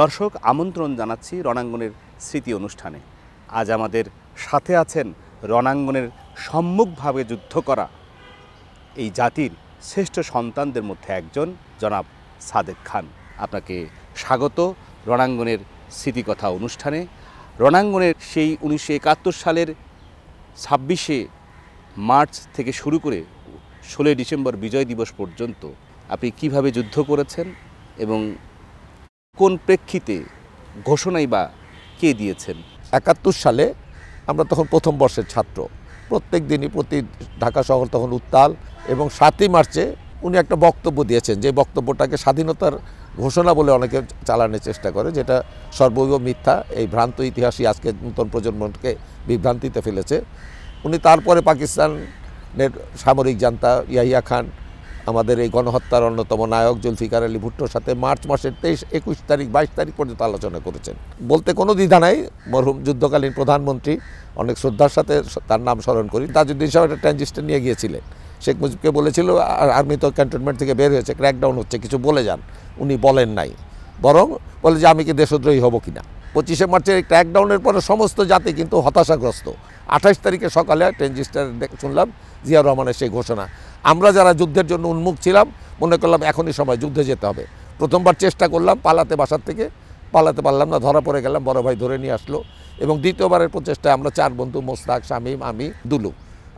দর্শক আমন্ত্রণ জানাচ্ছি রণাঙ্গনের স্মৃতি অনুষ্ঠানে আজ আমাদের সাথে আছেন রণাঙ্গনের সম্মুখভাবে যুদ্ধ করা এই জাতির শ্রেষ্ঠ সন্তানদের মধ্যে একজন জনাব সাদেক খান আপনাকে স্বাগত রণাঙ্গনের স্মৃতিকথা অনুষ্ঠানে রণাঙ্গনের সেই উনিশশো সালের ছাব্বিশে মার্চ থেকে শুরু করে ষোলোই ডিসেম্বর বিজয় দিবস পর্যন্ত আপনি কিভাবে যুদ্ধ করেছেন এবং কোন প্রেক্ষিতে ঘোষণাই বা কে দিয়েছেন একাত্তর সালে আমরা তখন প্রথম বর্ষের ছাত্র প্রত্যেক দিনই প্রতি ঢাকা শহর তখন উত্তাল এবং সাতই মার্চে উনি একটা বক্তব্য দিয়েছেন যে বক্তব্যটাকে স্বাধীনতার ঘোষণা বলে অনেকে চালানোর চেষ্টা করে যেটা সর্বৈব মিথ্যা এই ভ্রান্ত ইতিহাসই আজকে নূতন প্রজন্মকে বিভ্রান্তিতে ফেলেছে উনি তারপরে পাকিস্তানের সামরিক জান্তা ইয়াহিয়া খান আমাদের এই গণহত্যার অন্যতম নায়ক জুলফিকার আলী ভুট্টোর সাথে মার্চ মাসের তেইশ একুশ তারিখ বাইশ তারিখ পর্যন্ত আলোচনা করেছেন বলতে কোনো দ্বিধা নাই মরহুম যুদ্ধকালীন প্রধানমন্ত্রী অনেক শ্রদ্ধার সাথে তার নাম স্মরণ করি তাজউদ্দিন সাহেব একটা ট্রানজিস্টার নিয়ে গিয়েছিলেন শেখ মুজিবকে বলেছিল আর্মি তো ক্যান্টনমেন্ট থেকে বের হয়েছে ক্র্যাকডাউন হচ্ছে কিছু বলে যান উনি বলেন নাই বরং বলে যে আমি কি দেশদ্রোহী হবো কিনা পঁচিশে মার্চের ক্র্যাকডাউনের পরে সমস্ত জাতি কিন্তু হতাশাগ্রস্ত আঠাশ তারিখে সকালে ট্রেনজিস্টার শুনলাম জিয়া রহমানের সেই ঘোষণা আমরা যারা যুদ্ধের জন্য উন্মুখ ছিলাম মনে করলাম এখনই সময় যুদ্ধে যেতে হবে প্রথমবার চেষ্টা করলাম পালাতে বাসার থেকে পালাতে পারলাম না ধরা পড়ে গেলাম বড় ভাই ধরে নিয়ে আসলো এবং দ্বিতীয়বারের প্রচেষ্টায় আমরা চার বন্ধু মোস্তাক শামিম আমি দুলু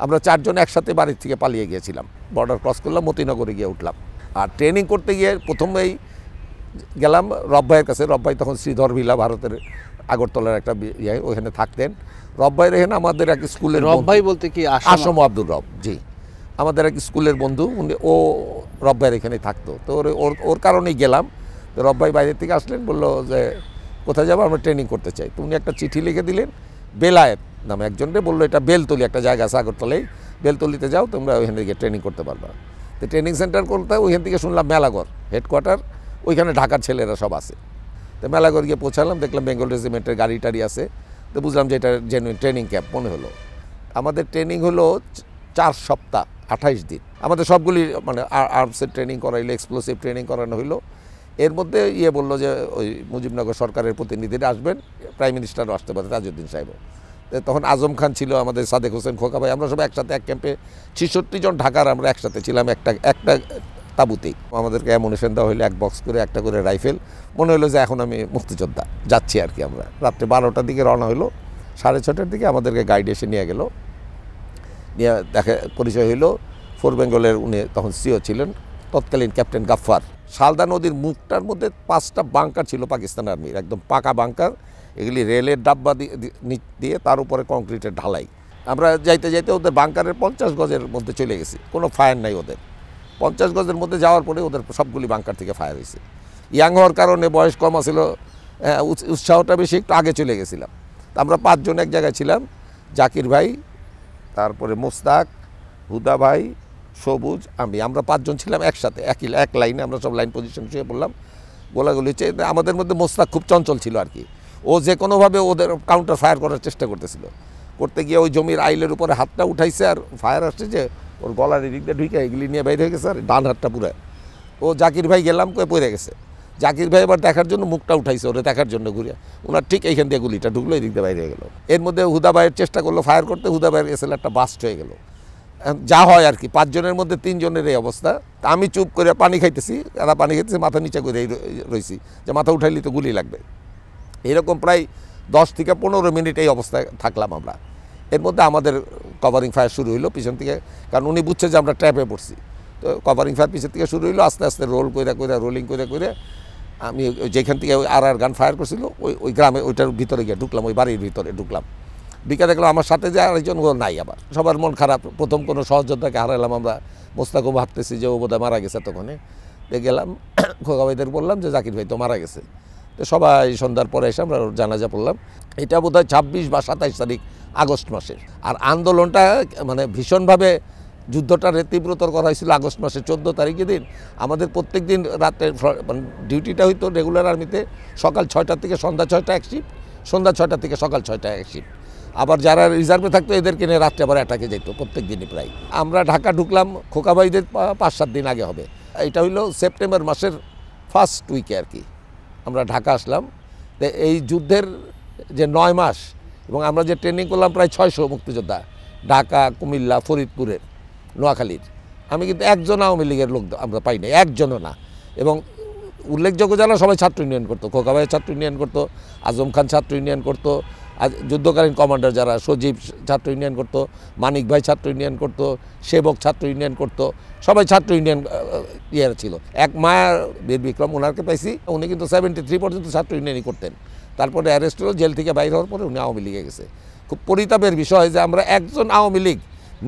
আমরা চারজন একসাথে বাড়ির থেকে পালিয়ে গিয়েছিলাম বর্ডার ক্রস করলাম মতিনগরে গিয়ে উঠলাম আর ট্রেনিং করতে গিয়ে প্রথমেই গেলাম ভাইয়ের কাছে রব্বাই তখন শ্রীধর ভিলা ভারতের আগরতলার একটা ইয়ে ওখানে থাকতেন ভাইয়ের এখানে আমাদের এক স্কুলের রব ভাই বলতে কি আসম আব্দুল রব জি আমাদের এক স্কুলের বন্ধু উনি ও ভাইয়ের এখানে থাকতো তো ওর ওর কারণেই গেলাম তো রব্বাই বাইরের থেকে আসলেন বললো যে কোথায় যাবো আমরা ট্রেনিং করতে চাই তো উনি একটা চিঠি লিখে দিলেন বেলায়েত নামে একজনকে বললো এটা বেলতলি একটা জায়গা আছে আগরতলাই বেলতলিতে যাও তোমরা ওইখানে গিয়ে ট্রেনিং করতে পারবা তো ট্রেনিং সেন্টার করতে ওইখান থেকে শুনলাম মেলাগড় হেডকোয়ার্টার ওইখানে ঢাকার ছেলেরা সব আছে তো মেলাঘর গিয়ে পৌঁছালাম দেখলাম বেঙ্গল রেজিমেন্টের গাড়ি টাড়ি আছে তো বুঝলাম যে এটা জেনুইন ট্রেনিং ক্যাম্প মনে হলো আমাদের ট্রেনিং হলো চার সপ্তাহ আঠাইশ দিন আমাদের সবগুলি মানে আর্মসের ট্রেনিং করাইলো এক্সপ্লোসিভ ট্রেনিং করানো হইলো এর মধ্যে ইয়ে বললো যে ওই মুজিবনগর সরকারের প্রতিনিধিরা আসবেন প্রাইম মিনিস্টারও আসতে পারে রাজউদ্দিন সাহেবও তখন আজম খান ছিল আমাদের সাদেক হোসেন খোকা ভাই আমরা সবাই একসাথে এক ক্যাম্পে ছেষট্টি জন ঢাকার আমরা একসাথে ছিলাম একটা একটা তাঁবুতেই আমাদেরকে অ্যামুনেশন দেওয়া হলো এক বক্স করে একটা করে রাইফেল মনে হলো যে এখন আমি মুক্তিযোদ্ধা যাচ্ছি আর কি আমরা রাত্রে বারোটার দিকে রওনা হলো সাড়ে ছটার দিকে আমাদেরকে গাইড এসে নিয়ে গেল নিয়ে দেখা পরিচয় হইল ফোর বেঙ্গলের উনি তখন সিও ছিলেন তৎকালীন ক্যাপ্টেন গাফার শালদা নদীর মুখটার মধ্যে পাঁচটা বাংকার ছিল পাকিস্তান আর্মির একদম পাকা বাংকার এগুলি রেলের ডাব্বা দিয়ে তার উপরে কংক্রিটের ঢালাই আমরা যাইতে যাইতে ওদের বাংকারের পঞ্চাশ গজের মধ্যে চলে গেছি কোনো ফায়ার নাই ওদের পঞ্চাশ গজের মধ্যে যাওয়ার পরে ওদের সবগুলি বাংকার থেকে ফায়ার হয়েছে ইয়াং হওয়ার কারণে বয়স কম ছিল হ্যাঁ, উৎসাহটা বেশি একটু আগে চলে গেছিলাম আমরা পাঁচজন এক জায়গায় ছিলাম জাকির ভাই তারপরে মোস্তাক হুদা ভাই সবুজ আমি আমরা পাঁচজন ছিলাম একসাথে একই এক লাইনে আমরা সব লাইন পজিশন শুয়ে পড়লাম গোলাগুলি হচ্ছে আমাদের মধ্যে মোস্তাক খুব চঞ্চল ছিল আর কি ও যে কোনোভাবে ওদের কাউন্টার ফায়ার করার চেষ্টা করতেছিল করতে গিয়ে ওই জমির আইলের উপরে হাতটা উঠাইছে আর ফায়ার আসছে যে ওর গলার এদিকটা দিয়ে ঢুকে এগুলি নিয়ে বাইরে হয়ে গেছে আর ডান হাতটা পুরে ও জাকির ভাই গেলাম কয়ে পড়ে গেছে জাকির ভাই এবার দেখার জন্য মুখটা উঠাইছে ওরে দেখার জন্য ঘুরে ওনার ঠিক এইখান দিয়ে গুলিটা ঢুকলো এদিক দিয়ে বাইরে গেলো এর মধ্যে হুদা ভাইয়ের চেষ্টা করলো ফায়ার করতে হুদা ভাইয়ের এসএল একটা বাস্ট হয়ে গেলো যা হয় আর কি পাঁচজনের মধ্যে তিনজনের এই অবস্থা আমি চুপ করে পানি খাইতেছি এরা পানি খাইতেছি মাথা নিচে করে রয়েছি যে মাথা উঠাইলি তো গুলি লাগবে এরকম প্রায় দশ থেকে পনেরো মিনিট এই অবস্থায় থাকলাম আমরা এর মধ্যে আমাদের কভারিং ফায়ার শুরু হইলো পিছন থেকে কারণ উনি বুঝছে যে আমরা ট্র্যাপে পড়ছি তো কভারিং ফায়ার পিছন থেকে শুরু হইলো আস্তে আস্তে রোল করে করে রোলিং করে করে আমি যেখান থেকে ওই আর আর গান ফায়ার করছিল ওই ওই গ্রামে ওইটার ভিতরে গিয়ে ঢুকলাম ওই বাড়ির ভিতরে ঢুকলাম ঢুকে দেখলাম আমার সাথে যে আরেকজন নাই আবার সবার মন খারাপ প্রথম কোনো সহযোদ্ধাকে হারালাম আমরা মোস্তাকু ভাবতেছি যে ও বোধহয় মারা গেছে তখনই গেলাম খোকাবাইদের বললাম যে জাকির ভাই তো মারা গেছে তো সবাই সন্ধ্যার পরে এসে আমরা জানাজা পড়লাম এটা বোধহয় ছাব্বিশ বা সাতাইশ তারিখ আগস্ট মাসের আর আন্দোলনটা মানে ভীষণভাবে যুদ্ধটা তীব্রতর করা হয়েছিল আগস্ট মাসের চোদ্দ তারিখের দিন আমাদের প্রত্যেক দিন রাতে মানে ডিউটিটা হইতো রেগুলার আর্মিতে সকাল ছয়টা থেকে সন্ধ্যা ছয়টা এক শিফট সন্ধ্যা ছয়টা থেকে সকাল ছয়টা এক শিফট আবার যারা রিজার্ভে থাকতো এদেরকে নিয়ে রাত্রে আবার অ্যাটাকে যেত প্রত্যেক দিনই প্রায় আমরা ঢাকা ঢুকলাম খোকাবাইদের পাঁচ সাত দিন আগে হবে এটা হইলো সেপ্টেম্বর মাসের ফার্স্ট উইকে আর কি আমরা ঢাকা আসলাম এই যুদ্ধের যে নয় মাস এবং আমরা যে ট্রেনিং করলাম প্রায় ছয়শো মুক্তিযোদ্ধা ঢাকা কুমিল্লা ফরিদপুরের নোয়াখালীর আমি কিন্তু একজন আওয়ামী লীগের লোক আমরা পাই না একজনও না এবং উল্লেখযোগ্য যারা সবাই ছাত্র ইউনিয়ন করতো খোকাবাই ছাত্র ইউনিয়ন করতো আজম খান ছাত্র ইউনিয়ন করতো আজ যুদ্ধকালীন কমান্ডার যারা সজীব ছাত্র ইউনিয়ন করতো মানিক ভাই ছাত্র ইউনিয়ন করতো সেবক ছাত্র ইউনিয়ন করতো সবাই ছাত্র ইউনিয়ন ইয়ে ছিল এক মায়া বীর বিক্রম ওনারকে পাইছি উনি কিন্তু সেভেন্টি থ্রি পর্যন্ত ছাত্র ইউনিয়নই করতেন তারপরে অ্যারেস্ট হলো জেল থেকে বাইর হওয়ার পরে উনি আওয়ামী লীগে গেছে খুব পরিতাপের বিষয় যে আমরা একজন আওয়ামী লীগ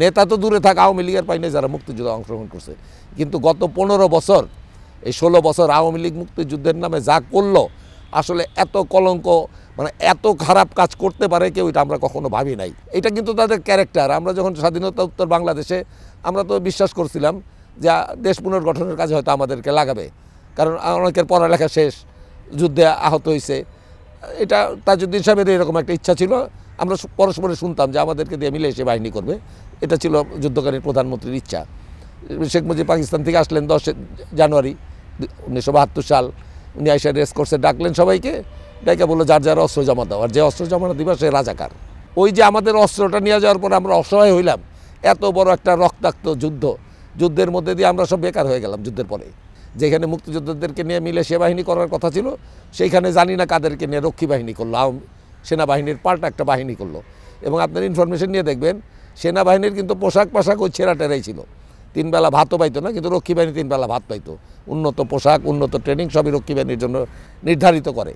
নেতা তো দূরে থাক আওয়ামী লীগের পাইনে যারা মুক্তিযুদ্ধে অংশগ্রহণ করছে কিন্তু গত পনেরো বছর এই ষোলো বছর আওয়ামী লীগ মুক্তিযুদ্ধের নামে যা করলো আসলে এত কলঙ্ক মানে এত খারাপ কাজ করতে পারে কেউ এটা আমরা কখনো ভাবি নাই এটা কিন্তু তাদের ক্যারেক্টার আমরা যখন স্বাধীনতা উত্তর বাংলাদেশে আমরা তো বিশ্বাস করছিলাম যে দেশ পুনর্গঠনের কাজে হয়তো আমাদেরকে লাগাবে কারণ অনেকের পড়ালেখা শেষ যুদ্ধে আহত হয়েছে এটা তাজুদ্দিন সাহেবের এরকম একটা ইচ্ছা ছিল আমরা পরস্পরে শুনতাম যে আমাদেরকে দিয়ে মিলে এসে বাহিনী করবে এটা ছিল যুদ্ধকালীন প্রধানমন্ত্রীর ইচ্ছা শেখ মুজিব পাকিস্তান থেকে আসলেন দশ জানুয়ারি উনিশশো বাহাত্তর সাল উনি আইসা রেস কোর্সে ডাকলেন সবাইকে ডাইকা বললো যার যার অস্ত্র জমা দাও আর যে অস্ত্র জমা দিবা সে রাজাকার ওই যে আমাদের অস্ত্রটা নিয়ে যাওয়ার পর আমরা অসহায় হইলাম এত বড় একটা রক্তাক্ত যুদ্ধ যুদ্ধের মধ্যে দিয়ে আমরা সব বেকার হয়ে গেলাম যুদ্ধের পরে যেখানে মুক্তিযোদ্ধাদেরকে নিয়ে মিলে বাহিনী করার কথা ছিল সেইখানে জানি না কাদেরকে নিয়ে রক্ষী বাহিনী করলো আওয়ামী সেনাবাহিনীর পাল্টা একটা বাহিনী করলো এবং আপনার ইনফরমেশন নিয়ে দেখবেন সেনাবাহিনীর কিন্তু পোশাক পোশাক ওই টেরাই ছিল তিনবেলা ভাতও পাইতো না কিন্তু রক্ষী বাহিনী তিনবেলা ভাত পাইতো উন্নত পোশাক উন্নত ট্রেনিং সবই রক্ষী বাহিনীর জন্য নির্ধারিত করে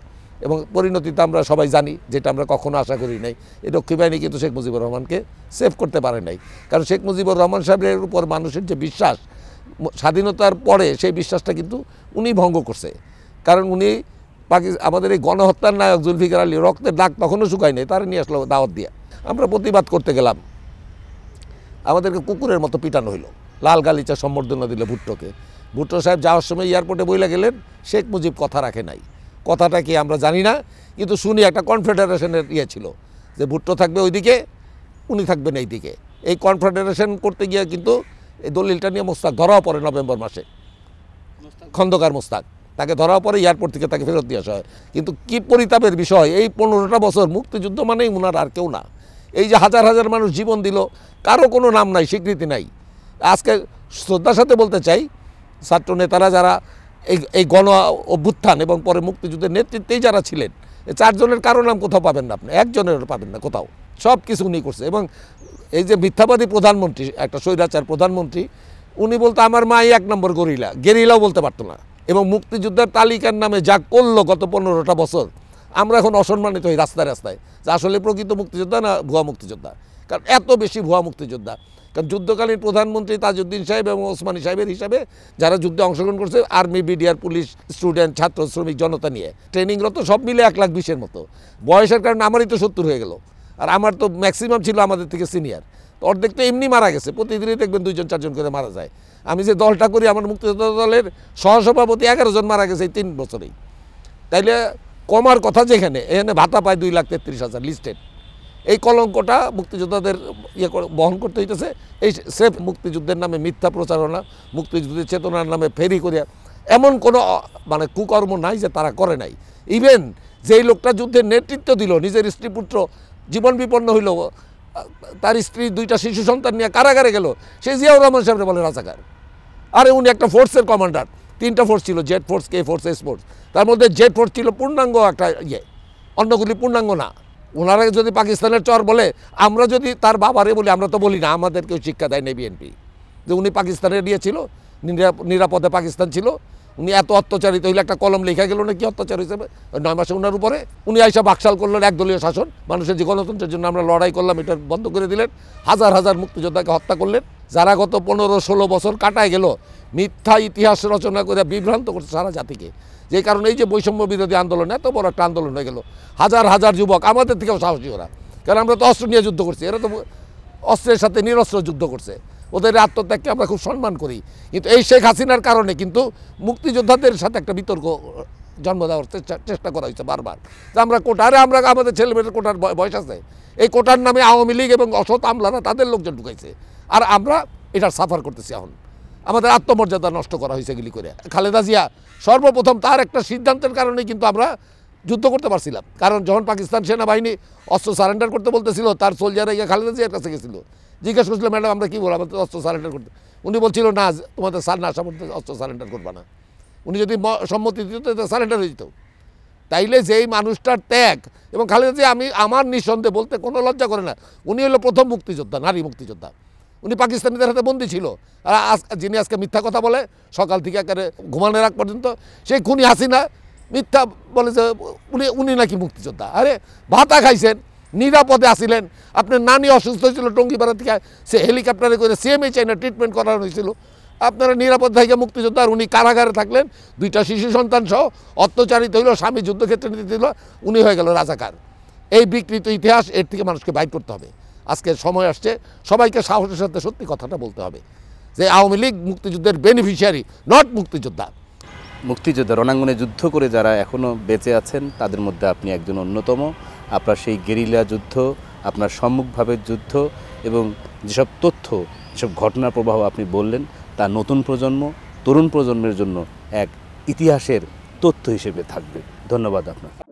এবং পরিণতি তো আমরা সবাই জানি যেটা আমরা কখনো আশা করি নাই এই রক্ষী বাহিনী কিন্তু শেখ মুজিবুর রহমানকে সেভ করতে পারে নাই কারণ শেখ মুজিবুর রহমান সাহেবের উপর মানুষের যে বিশ্বাস স্বাধীনতার পরে সেই বিশ্বাসটা কিন্তু উনি ভঙ্গ করছে কারণ উনি পাকিস্তান আমাদের এই গণহত্যার নায়ক জুলফিকার আলী রক্তের ডাক তখনও শুকায় নাই তারা নিয়ে আসলো দাওয়াত দিয়ে আমরা প্রতিবাদ করতে গেলাম আমাদেরকে কুকুরের মতো পিটানো হইলো লাল গালিচা সম্বর্ধনা দিল ভুট্টোকে ভুট্টো সাহেব যাওয়ার সময় এয়ারপোর্টে বইলা গেলেন শেখ মুজিব কথা রাখে নাই কথাটা কি আমরা জানি না কিন্তু শুনি একটা কনফেডারেশনের ইয়ে ছিল যে ভুট্টো থাকবে ওইদিকে উনি থাকবেন এইদিকে এই কনফেডারেশন করতে গিয়ে কিন্তু এই দলিলটা নিয়ে মোস্তাক ধরাও পড়ে নভেম্বর মাসে খন্দকার মোস্তাক তাকে ধরাও পরে এয়ারপোর্ট থেকে তাকে ফেরত দিয়ে আসা হয় কিন্তু কি পরিতাপের বিষয় এই পনেরোটা বছর মুক্তিযুদ্ধ মানেই উনার আর কেউ না এই যে হাজার হাজার মানুষ জীবন দিল কারো কোনো নাম নাই স্বীকৃতি নাই আজকে শ্রদ্ধার সাথে বলতে চাই ছাত্র নেতারা যারা এই এই গণ অভ্যুত্থান এবং পরে মুক্তিযুদ্ধের নেতৃত্বেই যারা ছিলেন চারজনের কারো নাম কোথাও পাবেন না আপনি একজনের পাবেন না কোথাও সব কিছু উনি করছে এবং এই যে মিথ্যাবাদী প্রধানমন্ত্রী একটা স্বৈরাচার প্রধানমন্ত্রী উনি বলতো আমার মাই এক নম্বর গরিলা গেরিলাও বলতে পারতো না এবং মুক্তিযোদ্ধার তালিকার নামে যা করলো গত পনেরোটা বছর আমরা এখন অসম্মানিত হই রাস্তায় রাস্তায় যে আসলে প্রকৃত মুক্তিযোদ্ধা না ভুয়া মুক্তিযোদ্ধা কারণ এত বেশি ভুয়া মুক্তিযোদ্ধা কারণ যুদ্ধকালীন প্রধানমন্ত্রী তাজউদ্দিন সাহেব এবং ওসমানী সাহেবের হিসাবে যারা যুদ্ধে অংশগ্রহণ করছে আর্মি বিডিআর পুলিশ স্টুডেন্ট ছাত্র শ্রমিক জনতা নিয়ে ট্রেনিংরত সব মিলে এক লাখ বিশের মতো বয়সের কারণে আমারই তো সত্তর হয়ে গেল আর আমার তো ম্যাক্সিমাম ছিল আমাদের থেকে সিনিয়র তো অর্ধেকটা এমনি মারা গেছে প্রতিদিনই দেখবেন দুইজন চারজন করে মারা যায় আমি যে দলটা করি আমার মুক্তিযোদ্ধা দলের সহসভাপতি এগারো জন মারা গেছে এই তিন বছরেই তাইলে কমার কথা যেখানে এখানে ভাতা পায় দুই লাখ তেত্রিশ হাজার লিস্টেড এই কলঙ্কটা মুক্তিযোদ্ধাদের ইয়ে বহন করতে হইতেছে এই সেফ মুক্তিযুদ্ধের নামে মিথ্যা প্রচারণা মুক্তিযুদ্ধের চেতনার নামে ফেরি করিয়া এমন কোনো মানে কুকর্ম নাই যে তারা করে নাই ইভেন যেই লোকটা যুদ্ধের নেতৃত্ব দিল নিজের স্ত্রীপুত্র জীবন বিপন্ন হইল তার স্ত্রী দুইটা শিশু সন্তান নিয়ে কারাগারে গেল সে জিয়াউর রহমান সাহেবরে বলে রাজাকার আরে উনি একটা ফোর্সের কমান্ডার তিনটা ফোর্স ছিল Z force K force S force তার মধ্যে জেড ফোর্স ছিল পূর্ণাঙ্গ একটা ইয়ে অন্যগুলি পূর্ণাঙ্গ না ওনারা যদি পাকিস্তানের চর বলে আমরা যদি তার বাবারে বলি আমরা তো বলি না আমাদেরকেও শিক্ষা দেয়নি বিএনপি যে উনি পাকিস্তানের নিয়েছিল নিরাপদে পাকিস্তান ছিল উনি এত অত্যাচারিত হইলে একটা কলম লেখা গেল না কি অত্যাচার হিসেবে নয় মাসে উনার উপরে উনি আইসা বাকশাল করলেন একদলীয় শাসন মানুষের যে গণতন্ত্রের জন্য আমরা লড়াই করলাম এটা বন্ধ করে দিলেন হাজার হাজার মুক্তিযোদ্ধাকে হত্যা করলেন যারা গত পনেরো ষোলো বছর কাটায় গেল মিথ্যা ইতিহাস রচনা করে বিভ্রান্ত করছে সারা জাতিকে যে কারণে এই যে বৈষম্য বিরোধী আন্দোলন এত বড় একটা আন্দোলন হয়ে গেল হাজার হাজার যুবক আমাদের থেকেও সাহসী ওরা কারণ আমরা তো অস্ত্র নিয়ে যুদ্ধ করছি এরা তো অস্ত্রের সাথে নিরস্ত্র যুদ্ধ করছে ওদের আত্মত্যাগকে আমরা খুব সম্মান করি কিন্তু এই শেখ হাসিনার কারণে কিন্তু মুক্তিযোদ্ধাদের সাথে একটা বিতর্ক জন্ম দেওয়ার চেষ্টা করা হয়েছে বারবার যে আমরা কোটারে আমরা আমাদের ছেলেমেয়েদের কোটার বয়স আছে এই কোটার নামে আওয়ামী লীগ এবং অসৎ আমলারা তাদের লোকজন ঢুকাইছে আর আমরা এটার সাফার করতেছি এখন আমাদের আত্মমর্যাদা নষ্ট করা হয়েছে এগুলি করে খালেদা জিয়া সর্বপ্রথম তার একটা সিদ্ধান্তের কারণে কিন্তু আমরা যুদ্ধ করতে পারছিলাম কারণ যখন পাকিস্তান সেনাবাহিনী অস্ত্র সারেন্ডার করতে বলতেছিল তার সোলজারা গিয়ে খালেদা জিয়ার কাছে গেছিলো জিজ্ঞেস করছিল ম্যাডাম আমরা কী বলবো আমাদের অস্ত্র সারেন্ডার করতে উনি বলছিল না তোমাদের সার না আসা অস্ত্র সারেন্ডার করবা না উনি যদি সম্মতি দিত সারেন্ডার হয়ে যেত তাইলে যেই মানুষটার ত্যাগ এবং খালি জিয়া আমি আমার নিঃসন্দেহে বলতে কোনো লজ্জা করে না উনি হলো প্রথম মুক্তিযোদ্ধা নারী মুক্তিযোদ্ধা উনি পাকিস্তানিদের হাতে বন্দী ছিল আর আজ যিনি আজকে মিথ্যা কথা বলে সকাল থেকে একেবারে ঘুমানোর আগ পর্যন্ত সেই খুনি হাসিনা মিথ্যা বলে যে উনি উনি নাকি মুক্তিযোদ্ধা আরে ভাতা খাইছেন নিরাপদে আসিলেন আপনার নানি অসুস্থ ছিল টঙ্গিপাড়া থেকে সে হেলিকপ্টারে করে সিএমএ চাইনা ট্রিটমেন্ট করানো হয়েছিল আপনারা নিরাপদ থেকে মুক্তিযোদ্ধার উনি কারাগারে থাকলেন দুইটা শিশু সন্তান সহ অত্যাচারিত হইল স্বামী যুদ্ধক্ষেত্রে নিতে দিল উনি হয়ে গেল রাজাকার এই বিকৃত ইতিহাস এর থেকে মানুষকে বাইর করতে হবে আজকে সময় আসছে সবাইকে সাহসের সাথে সত্যি কথাটা বলতে হবে যে আওয়ামী লীগ মুক্তিযুদ্ধের বেনিফিশিয়ারি নট মুক্তিযোদ্ধা মুক্তিযোদ্ধা রণাঙ্গনে যুদ্ধ করে যারা এখনও বেঁচে আছেন তাদের মধ্যে আপনি একজন অন্যতম আপনার সেই গেরিলা যুদ্ধ আপনার সম্মুখভাবের যুদ্ধ এবং যেসব তথ্য যেসব ঘটনা প্রবাহ আপনি বললেন তা নতুন প্রজন্ম তরুণ প্রজন্মের জন্য এক ইতিহাসের তথ্য হিসেবে থাকবে ধন্যবাদ আপনার